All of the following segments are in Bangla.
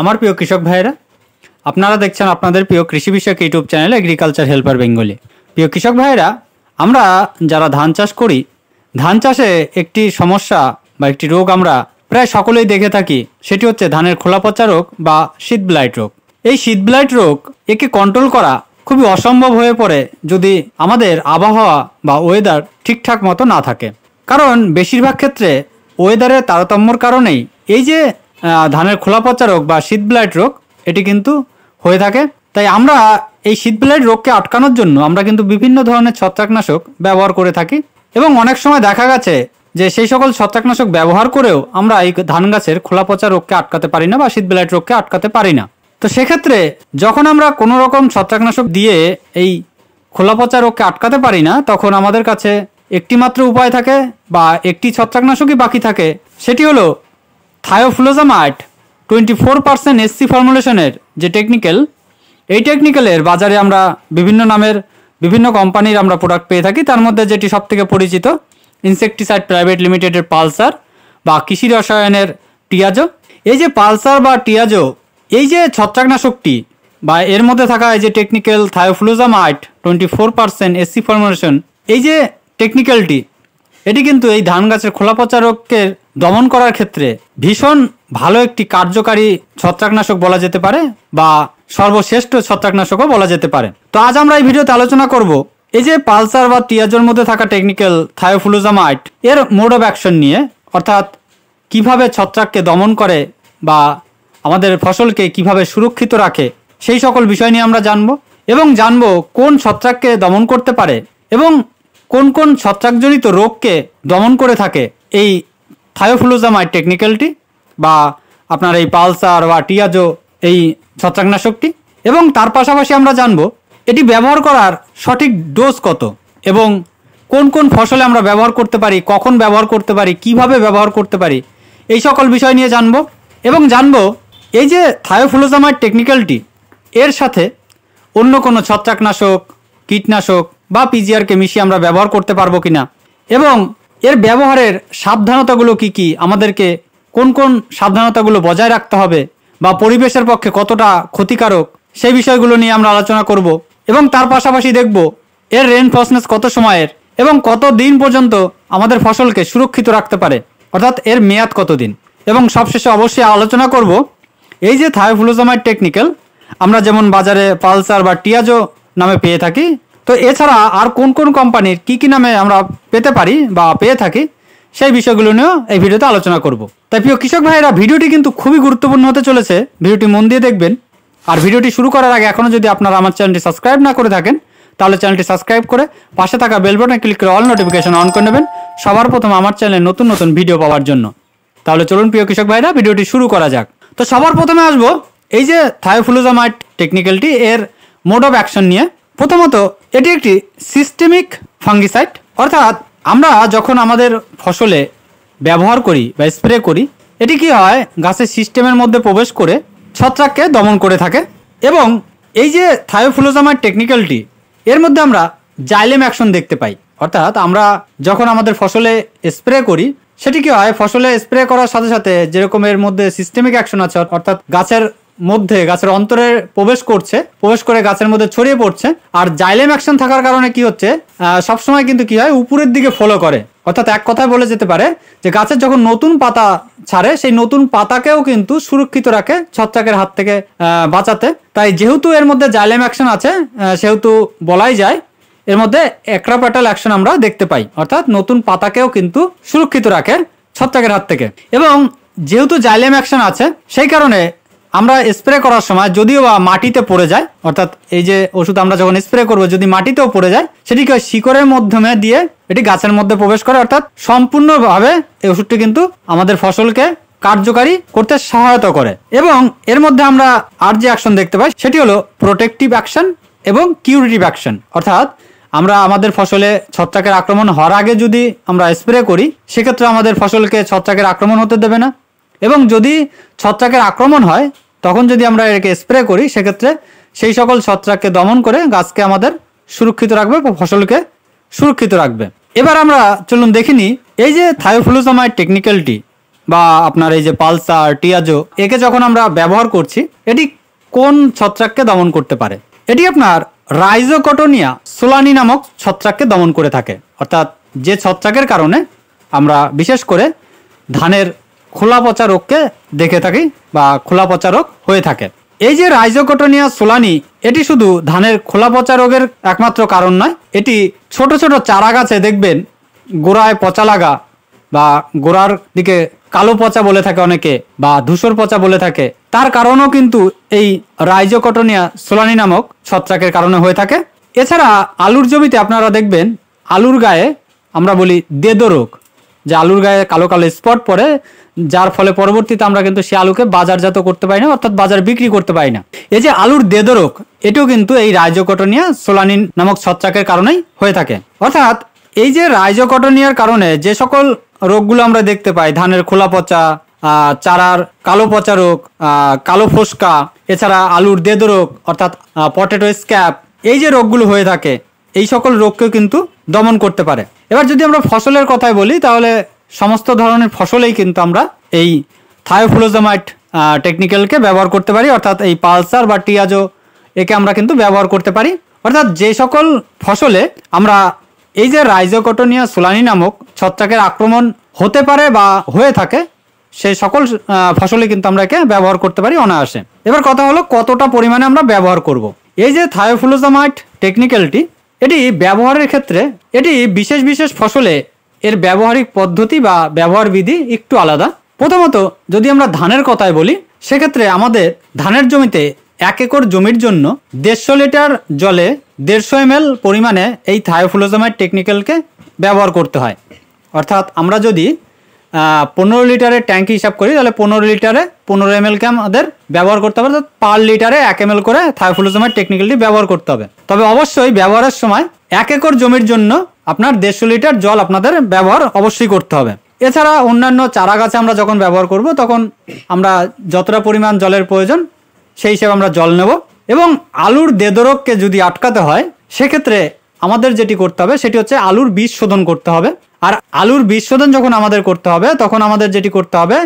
আমার প্রিয় কৃষক ভাইয়েরা আপনারা দেখছেন আপনাদের প্রিয় কৃষি বিষয়ক YouTube channel agriculture helper Bengali প্রিয় কৃষক ভাইয়েরা আমরা যারা ধান চাষ করি ধান চাষে একটি সমস্যা বা একটি রোগ আমরা প্রায় সকলেই দেখে থাকি সেটি হচ্ছে ধানের খোলা পচা রোগ বা শীত ব্লাইট রোগ এই শীত ব্লাইট রোগ একে কন্ট্রোল করা খুবই অসম্ভব হয়ে পড়ে যদি আমাদের আবহাওয়া বা ওয়েদার ঠিকঠাক মতো না থাকে কারণ বেশিরভাগ ক্ষেত্রে ওয়েদারের তারতম্যর কারণেই এই যে ধানের খোলা পচা রোগ বা শীত ব্লাইট রোগ এটি কিন্তু হয়ে থাকে তাই আমরা এই শীত ব্লাইট রোগকে আটকানোর জন্য আমরা কিন্তু বিভিন্ন ধরনের ছত্রাকনাশক ব্যবহার করে থাকি এবং অনেক সময় দেখা গেছে যে সেই সকল ছত্রাকনাশক ব্যবহার করেও আমরা এই ধান গাছের খোলা পচা রোগকে আটকাতে পারি না বা শীত ব্লাইট রোগকে আটকাতে পারি না তো সেক্ষেত্রে যখন আমরা কোনো রকম ছত্রাকনাশক দিয়ে এই খোলা পচা রোগকে আটকাতে পারি না তখন আমাদের কাছে একটি মাত্র উপায় থাকে বা একটি ছত্রাকনাশকই বাকি থাকে সেটি হলো thifluzamide twenty four percent SC ফর্মুলেশনের যে টেকনিক্যাল এই টেকনিক্যালের বাজারে আমরা বিভিন্ন নামের বিভিন্ন কোম্পানির আমরা প্রোডাক্ট পেয়ে থাকি তার মধ্যে যেটি সব থেকে পরিচিত ইনসেকটিসাইড প্রাইভেট লিমিটেডের পালসার বা কৃষি রসায়নের টিয়াজো এই যে পালসার বা টিয়াজো এই যে ছত্রাকনাশকটি বা এর মধ্যে থাকা এই যে technical thifluzamide twenty four percent SC formulation এই যে টেকনিক্যালটি এটি কিন্তু এই ধান গাছের খোলা পচা রোগের দমন করার ক্ষেত্রে ভীষণ ভালো একটি কার্যকারী ছত্রাকনাশক বলা যেতে পারে বা সর্বশ্রেষ্ঠ ছত্রাকনাশকও বলা যেতে পারে তো আজ আমরা এই ভিডিওতে আলোচনা করব এই যে পালসার বা টিয়াজোর মধ্যে থাকা টেকনিক্যাল থায়োফুলোজামাইট এর মোড অফ অ্যাকশন নিয়ে অর্থাৎ কিভাবে ছত্রাককে দমন করে বা আমাদের ফসলকে কিভাবে সুরক্ষিত রাখে সেই সকল বিষয় নিয়ে আমরা জানব এবং জানব কোন ছত্রাককে দমন করতে পারে এবং কোন কোন ছত্রাকজনিত রোগকে দমন করে থাকে এই থায়োফ্লুজামাইড টেকনিক্যালটি বা আপনার এই পালসার বা টিয়াজো এই ছত্রাকনাশকটি এবং তার পাশাপাশি আমরা জানব এটি ব্যবহার করার সঠিক ডোজ কত এবং কোন কোন ফসলে আমরা ব্যবহার করতে পারি কখন ব্যবহার করতে পারি কিভাবে ব্যবহার করতে পারি এই সকল বিষয় নিয়ে জানব এবং জানব এই যে থায়োফ্লোজামার টেকনিক্যালটি এর সাথে অন্য কোনো ছত্রাকনাশক কীটনাশক বা পিজিআরকে মিশিয়ে আমরা ব্যবহার করতে পারবো কি না এবং এর ব্যবহারের সাবধানতাগুলো কি কি আমাদেরকে কোন কোন সাবধানতাগুলো বজায় রাখতে হবে বা পরিবেশের পক্ষে কতটা ক্ষতিকারক সেই বিষয়গুলো নিয়ে আমরা আলোচনা করব এবং তার পাশাপাশি দেখব এর রেনফোর্সনেস কত সময়ের এবং কত দিন পর্যন্ত আমাদের ফসলকে সুরক্ষিত রাখতে পারে অর্থাৎ এর মেয়াদ কত দিন এবং সবশেষে অবশ্যই আলোচনা করব এই যে থায়োফ্লোজামাইড টেকনিক্যাল আমরা যেমন বাজারে পালসার বা টিয়াজো নামে পেয়ে থাকি তো এছাড়া আর কোন কোন কোম্পানির কি কি নামে আমরা পেতে পারি বা পেয়ে থাকি সেই বিষয়গুলো নিয়েও এই ভিডিওতে আলোচনা করব তাই প্রিয় কৃষক ভাইরা ভিডিওটি কিন্তু খুবই গুরুত্বপূর্ণ হতে চলেছে ভিডিওটি মন দিয়ে দেখবেন আর ভিডিওটি শুরু করার আগে এখনও যদি আপনারা আমার চ্যানেলটি সাবস্ক্রাইব না করে থাকেন তাহলে চ্যানেলটি সাবস্ক্রাইব করে পাশে থাকা বেলবটনে ক্লিক করে অল নোটিফিকেশন অন করে নেবেন সবার প্রথম আমার চ্যানেলে নতুন নতুন ভিডিও পাওয়ার জন্য তাহলে চলুন প্রিয় কৃষক ভাইরা ভিডিওটি শুরু করা যাক তো সবার প্রথমে আসবো এই যে থায়োফুলোজামাইট টেকনিক্যালটি এর মোড অফ অ্যাকশন নিয়ে প্রথমত এটি একটি সিস্টেমিক ফাঙ্গিসাইড অর্থাৎ আমরা যখন আমাদের ফসলে ব্যবহার করি বা স্প্রে করি এটি কি হয় গাছের সিস্টেমের মধ্যে প্রবেশ করে ছত্রাককে দমন করে থাকে এবং এই যে থায়োফুলোজামার টেকনিক্যালটি এর মধ্যে আমরা জাইলেম অ্যাকশন দেখতে পাই অর্থাৎ আমরা যখন আমাদের ফসলে স্প্রে করি সেটি কি হয় ফসলে স্প্রে করার সাথে সাথে যেরকম এর মধ্যে সিস্টেমিক অ্যাকশন আছে অর্থাৎ গাছের মধ্যে গাছের অন্তরে প্রবেশ করছে প্রবেশ করে গাছের মধ্যে ছড়িয়ে পড়ছে আর জাইলেম অ্যাকশন থাকার কারণে কি হচ্ছে সবসময় কিন্তু কি হয় উপরের দিকে ফলো করে অর্থাৎ এক কথায় বলে যেতে পারে যে গাছের যখন নতুন পাতা ছাড়ে সেই নতুন পাতাকেও কিন্তু সুরক্ষিত রাখে ছত্রাকের হাত থেকে বাঁচাতে তাই যেহেতু এর মধ্যে জাইলেম অ্যাকশন আছে সেহেতু বলাই যায় এর মধ্যে অ্যাক্রাপ্যাটাল অ্যাকশন আমরা দেখতে পাই অর্থাৎ নতুন পাতাকেও কিন্তু সুরক্ষিত রাখে ছত্রাকের হাত থেকে এবং যেহেতু জাইলেম অ্যাকশন আছে সেই কারণে আমরা স্প্রে করার সময় যদিও বা মাটিতে পড়ে যায় অর্থাৎ এই যে ওষুধ আমরা যখন স্প্রে করবো যদি মাটিতেও পড়ে যায় সেটিকে শিকড়ের মাধ্যমে দিয়ে এটি গাছের মধ্যে প্রবেশ করে অর্থাৎ সম্পূর্ণভাবে এই ওষুধটি কিন্তু আমাদের ফসলকে কার্যকারী করতে সহায়তা করে এবং এর মধ্যে আমরা আর যে অ্যাকশন দেখতে পাই সেটি হলো প্রোটেকটিভ অ্যাকশন এবং কিউরিটিভ অ্যাকশন অর্থাৎ আমরা আমাদের ফসলে ছত্রাকের আক্রমণ হওয়ার আগে যদি আমরা স্প্রে করি সেক্ষেত্রে আমাদের ফসলকে ছত্রাকের আক্রমণ হতে দেবে না এবং যদি ছত্রাকের আক্রমণ হয় তখন যদি আমরা এটাকে স্প্রে করি সেক্ষেত্রে সেই সকল ছত্রাককে দমন করে গাছকে আমাদের সুরক্ষিত রাখবে ফসলকে সুরক্ষিত রাখবে এবার আমরা চলুন দেখিনি এই যে থায়োফিলোসামাইড টেকনিক্যালটি বা আপনার এই যে পালসার টিয়াজো একে যখন আমরা ব্যবহার করছি এটি কোন ছত্রাককে দমন করতে পারে এটি আপনার রাইজোকটোনিয়া সোলানি নামক ছত্রাককে দমন করে থাকে অর্থাৎ যে ছত্রাকের কারণে আমরা বিশেষ করে ধানের খোলা পচা রোগকে দেখে থাকি বা খোলা পচা রোগ হয়ে থাকে এই যে রাইজোকটোনিয়া সোলানি এটি শুধু ধানের খোলা পচা রোগের একমাত্র কারণ নয় এটি ছোট ছোট চারা গাছে দেখবেন গোড়ায় পচা লাগা বা গোড়ার দিকে কালো পচা বলে থাকে অনেকে বা ধূসর পচা বলে থাকে তার কারণও কিন্তু এই রাইজোকটোনিয়া সোলানি নামক ছত্রাকের কারণে হয়ে থাকে এছাড়া আলুর জমিতে আপনারা দেখবেন আলুর গায়ে আমরা বলি দেদো রোগ যে আলুর গায়ে কালো কালো স্পট পড়ে যার ফলে পরবর্তীতে আমরা কিন্তু সে আলুকে বাজারজাত করতে পারি না অর্থাৎ বাজার বিক্রি করতে পারি না এই যে আলুর দেদরক এটিও কিন্তু এই রাইজকটনিয়া সোলানিন নামক ছত্রাকের কারণেই হয়ে থাকে অর্থাৎ এই যে রাইজকটনিয়ার কারণে যে সকল রোগগুলো আমরা দেখতে পাই ধানের খোলা পচা চারার কালো পচা রোগ কালো ফুসকা এছাড়া আলুর দেদ রোগ অর্থাৎ পটেটো স্ক্যাপ এই যে রোগগুলো হয়ে থাকে এই সকল রোগকেও কিন্তু দমন করতে পারে এবার যদি আমরা ফসলের কথাই বলি তাহলে সমস্ত ধরনের ফসলেই কিন্তু আমরা এই থায়োফ্লোজামাইট টেকনিক্যালকে ব্যবহার করতে পারি অর্থাৎ এই পালসার বা টিয়াজো একে আমরা কিন্তু ব্যবহার করতে পারি অর্থাৎ যে সকল ফসলে আমরা এই যে রাইজোকটোনিয়া সোলানি নামক ছত্রাকের আক্রমণ হতে পারে বা হয়ে থাকে সেই সকল ফসলে কিন্তু আমরা একে ব্যবহার করতে পারি অনায়াসে এবার কথা হলো কতটা পরিমাণে আমরা ব্যবহার করব। এই যে থায়োফ্লোজামাইট টেকনিক্যালটি এটি ব্যবহারের ক্ষেত্রে এটি বিশেষ বিশেষ ফসলে এর ব্যবহারিক পদ্ধতি বা ব্যবহার বিধি একটু আলাদা প্রথমত যদি আমরা ধানের কথায় বলি সেক্ষেত্রে আমাদের ধানের জমিতে এক একর জমির জন্য দেড়শো লিটার জলে দেড়শো এম পরিমাণে এই থায়োফুলোজোমাইড টেকনিক্যালকে ব্যবহার করতে হয় অর্থাৎ আমরা যদি পনেরো লিটারের ট্যাঙ্কি হিসাব করি তাহলে পনেরো লিটারে পনেরো এম এলকে আমাদের ব্যবহার করতে হবে পার লিটারে এক এম এল করে থাইফুলোজোমার টেকনিক্যালটি ব্যবহার করতে হবে তবে অবশ্যই ব্যবহারের সময় এক একর জমির জন্য আপনার দেড়শো লিটার জল আপনাদের ব্যবহার অবশ্যই করতে হবে এছাড়া অন্যান্য চারাগাছে আমরা যখন ব্যবহার করব তখন আমরা যতটা পরিমাণ জলের প্রয়োজন সেই হিসেবে আমরা জল নেব এবং আলুর দেদরোগকে যদি আটকাতে হয় সেক্ষেত্রে আমাদের যেটি করতে হবে সেটি হচ্ছে আলুর বীজ শোধন করতে হবে আর আলুর বীজ শোধন যখন আমাদের করতে হবে তখন আমাদের যেটি করতে হবে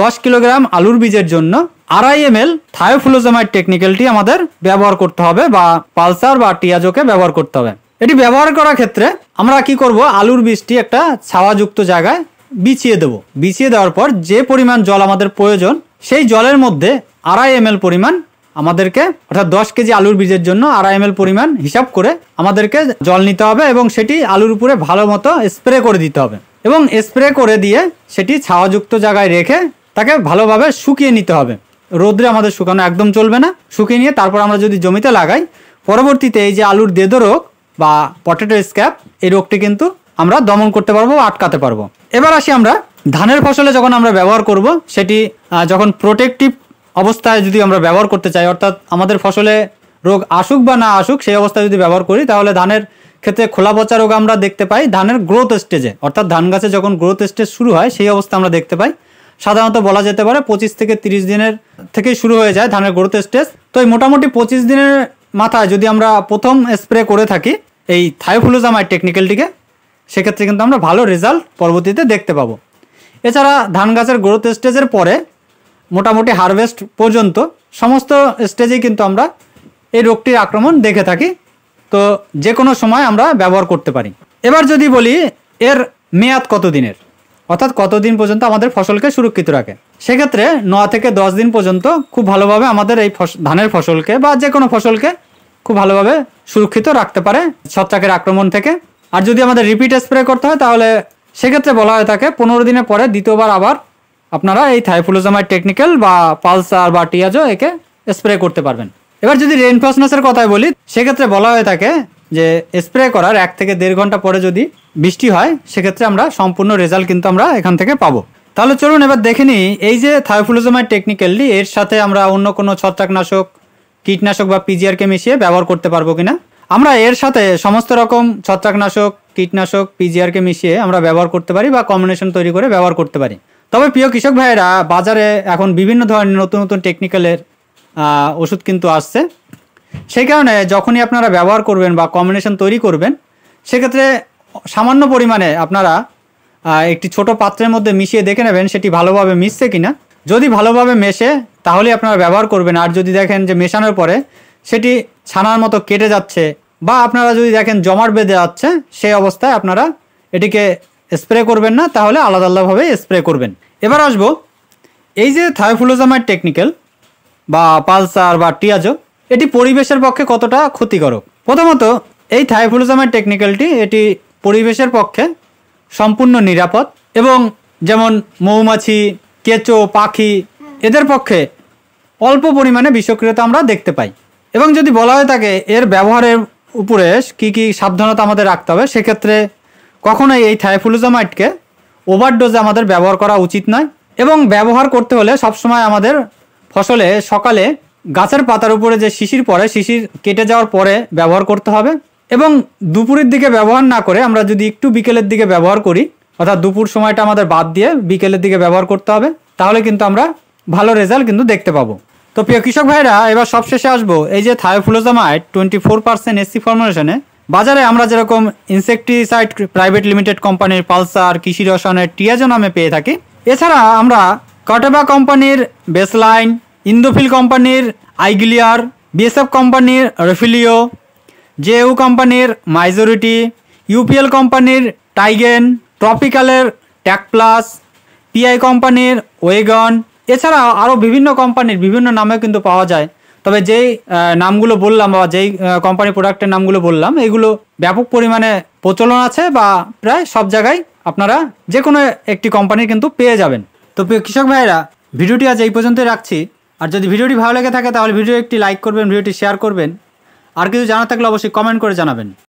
দশ কিলোগ্রাম আলুর বীজের জন্য আড়াই এম এল থায়োফুলোজামাইড টেকনিক্যালটি আমাদের ব্যবহার করতে হবে বা পালসার বা টিয়াজোকে ব্যবহার করতে হবে এটি ব্যবহার করার ক্ষেত্রে আমরা কি করব আলুর বীজটি একটা ছাওয়াযুক্ত জায়গায় বিছিয়ে দেব বিছিয়ে দেওয়ার পর যে পরিমাণ জল আমাদের প্রয়োজন সেই জলের মধ্যে আড়াই এম পরিমাণ আমাদেরকে অর্থাৎ দশ কেজি আলুর বীজের জন্য আড়াই এম পরিমাণ হিসাব করে আমাদেরকে জল নিতে হবে এবং সেটি আলুর উপরে ভালো মতো স্প্রে করে দিতে হবে এবং স্প্রে করে দিয়ে সেটি ছাওয়াযুক্ত জায়গায় রেখে তাকে ভালোভাবে শুকিয়ে নিতে হবে রোদ্রে আমাদের শুকানো একদম চলবে না শুকিয়ে নিয়ে তারপর আমরা যদি জমিতে লাগাই পরবর্তীতে এই যে আলুর দেদ রোগ বা পটেটো স্ক্যাপ এই রোগটি কিন্তু আমরা দমন করতে পারবো আটকাতে পারবো এবার আসি আমরা ধানের ফসলে যখন আমরা ব্যবহার করব সেটি যখন প্রোটেকটিভ অবস্থায় যদি আমরা ব্যবহার করতে চাই অর্থাৎ আমাদের ফসলে রোগ আসুক বা না আসুক সেই অবস্থায় যদি ব্যবহার করি তাহলে ধানের ক্ষেত্রে খোলা পচা রোগ আমরা দেখতে পাই ধানের গ্রোথ স্টেজে অর্থাৎ ধান গাছে যখন গ্রোথ স্টেজ শুরু হয় সেই অবস্থা আমরা দেখতে পাই সাধারণত বলা যেতে পারে পঁচিশ থেকে তিরিশ দিনের থেকেই শুরু হয়ে যায় ধানের গ্রোথ স্টেজ তো এই মোটামুটি পঁচিশ দিনের মাথায় যদি আমরা প্রথম স্প্রে করে থাকি এই থাইফুলোজামাই টেকনিক্যালটিকে সেক্ষেত্রে কিন্তু আমরা ভালো রেজাল্ট পরবর্তীতে দেখতে পাবো এছাড়া ধান গাছের গ্রোথ স্টেজের পরে মোটামুটি হারভেস্ট পর্যন্ত সমস্ত স্টেজেই কিন্তু আমরা এই রোগটির আক্রমণ দেখে থাকি তো যে কোনো সময় আমরা ব্যবহার করতে পারি এবার যদি বলি এর মেয়াদ কত দিনের অর্থাৎ কতদিন পর্যন্ত আমাদের ফসলকে সুরক্ষিত রাখে সেক্ষেত্রে ন থেকে দশ দিন পর্যন্ত খুব ভালোভাবে আমাদের এই ধানের ফসলকে বা যে কোনো ফসলকে খুব ভালোভাবে সুরক্ষিত রাখতে পারে ছত্রাকের আক্রমণ থেকে আর যদি আমাদের রিপিট স্প্রে করতে হয় তাহলে সেক্ষেত্রে বলা হয়ে থাকে পনেরো দিনের পরে দ্বিতীয়বার আবার আপনারা এই থাইফুলোজামাই টেকনিক্যাল বা পালসার বা টিয়াজো একে স্প্রে করতে পারবেন এবার যদি রেনফোর্সনেসের কথাই বলি সেক্ষেত্রে বলা হয়ে থাকে যে স্প্রে করার এক থেকে দেড় ঘন্টা পরে যদি বৃষ্টি হয় সেক্ষেত্রে আমরা সম্পূর্ণ রেজাল্ট কিন্তু আমরা এখান থেকে পাবো তাহলে চলুন এবার দেখে নিই এই যে থাইফুলোজোমাইড টেকনিক্যালি এর সাথে আমরা অন্য কোনো ছত্রাকনাশক কীটনাশক বা পিজিআরকে মিশিয়ে ব্যবহার করতে পারবো কিনা আমরা এর সাথে সমস্ত রকম ছত্রাকনাশক কীটনাশক পিজিআরকে মিশিয়ে আমরা ব্যবহার করতে পারি বা কম্বিনেশন তৈরি করে ব্যবহার করতে পারি তবে প্রিয় কৃষক ভাইয়েরা বাজারে এখন বিভিন্ন ধরনের নতুন নতুন টেকনিক্যালের ওষুধ কিন্তু আসছে সেই কারণে যখনই আপনারা ব্যবহার করবেন বা কম্বিনেশন তৈরি করবেন সেক্ষেত্রে সামান্য পরিমাণে আপনারা একটি ছোট পাত্রের মধ্যে মিশিয়ে দেখে নেবেন সেটি ভালোভাবে মিশছে কিনা যদি ভালোভাবে মেশে তাহলে আপনারা ব্যবহার করবেন আর যদি দেখেন যে মেশানোর পরে সেটি ছানার মতো কেটে যাচ্ছে বা আপনারা যদি দেখেন জমাট বেঁধে যাচ্ছে সেই অবস্থায় আপনারা এটিকে স্প্রে করবেন না তাহলে আলাদা আলাদাভাবে স্প্রে করবেন এবার আসবো এই যে থায়োফুলোজামাইড টেকনিক্যাল বা পালসার বা টিয়াজো এটি পরিবেশের পক্ষে কতটা ক্ষতিকারক প্রথমত এই থায়োফুলোজামাইড টেকনিক্যালটি এটি পরিবেশের পক্ষে সম্পূর্ণ নিরাপদ এবং যেমন মৌমাছি কেঁচো পাখি এদের পক্ষে অল্প পরিমাণে বিষক্রিয়তা আমরা দেখতে পাই এবং যদি বলা হয়ে থাকে এর ব্যবহারের উপরে কী কী সাবধানতা আমাদের রাখতে হবে সেক্ষেত্রে কখনোই এই থাইফুলোজামাইটকে ওভার ডোজে আমাদের ব্যবহার করা উচিত নয় এবং ব্যবহার করতে হলে সবসময় আমাদের ফসলে সকালে গাছের পাতার উপরে যে শিশির পরে শিশির কেটে যাওয়ার পরে ব্যবহার করতে হবে এবং দুপুরের দিকে ব্যবহার না করে আমরা যদি একটু বিকেলের দিকে ব্যবহার করি অর্থাৎ দুপুর সময়টা আমাদের বাদ দিয়ে বিকেলের দিকে ব্যবহার করতে হবে তাহলে কিন্তু আমরা ভালো রেজাল্ট কিন্তু দেখতে পাবো তো প্রিয় কৃষক ভাইরা এবার সবশেষে আসবো এই যে thifluzamide twenty four percent SC ফর্মুলেশনে বাজারে আমরা যেরকম ইনসেকটিসাইড প্রাইভেট লিমিটেড কোম্পানির পালসার কৃষি রসায়নের টিয়াজো নামে পেয়ে থাকি এছাড়া আমরা কটেবা কোম্পানির বেসলাইন ইন্দোফিল কোম্পানির আইগিলিয়ার বিএসএফ কোম্পানির রফিলিও জেউ কোম্পানির মাইজরিটি ইউপিএল কোম্পানির টাইগেন ট্রপিক্যালের ট্যাক প্লাস পিআই কোম্পানির ওয়েগন এছাড়া আরও বিভিন্ন কোম্পানির বিভিন্ন নামে কিন্তু পাওয়া যায় তবে যেই নামগুলো বললাম বা যেই কোম্পানি প্রোডাক্টের নামগুলো বললাম এগুলো ব্যাপক পরিমাণে প্রচলন আছে বা প্রায় সব জায়গায় আপনারা যে কোনো একটি কোম্পানির কিন্তু পেয়ে যাবেন তো কৃষক ভাইরা ভিডিওটি আজ এই পর্যন্তই রাখছি আর যদি ভিডিওটি ভালো লেগে থাকে তাহলে ভিডিও একটি লাইক করবেন ভিডিওটি শেয়ার করবেন আর কিছু জানা থাকলে অবশ্যই কমেন্ট করে জানাবেন